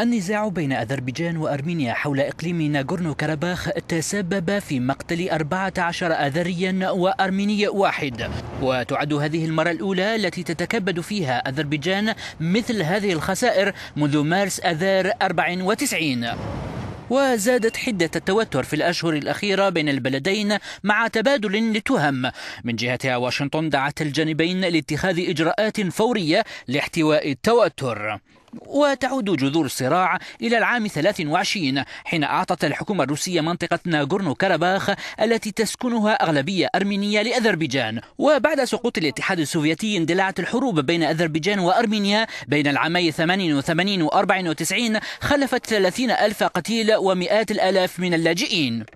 النزاع بين أذربيجان وأرمينيا حول إقليم ناغورنو كاراباخ تسبب في مقتل 14 أذريا وأرميني واحد وتعد هذه المرة الأولى التي تتكبد فيها أذربيجان مثل هذه الخسائر منذ مارس أذار 94 وزادت حدة التوتر في الأشهر الأخيرة بين البلدين مع تبادل للتهم من جهتها واشنطن دعت الجانبين لاتخاذ إجراءات فورية لاحتواء التوتر وتعود جذور الصراع إلى العام 23 حين أعطت الحكومة الروسية منطقة ناغورنو كاراباخ التي تسكنها أغلبية أرمينية لأذربيجان وبعد سقوط الاتحاد السوفيتي اندلعت الحروب بين أذربيجان وأرمينيا بين العامي 88 و 94 خلفت 30 ألف قتيل ومئات الآلاف من اللاجئين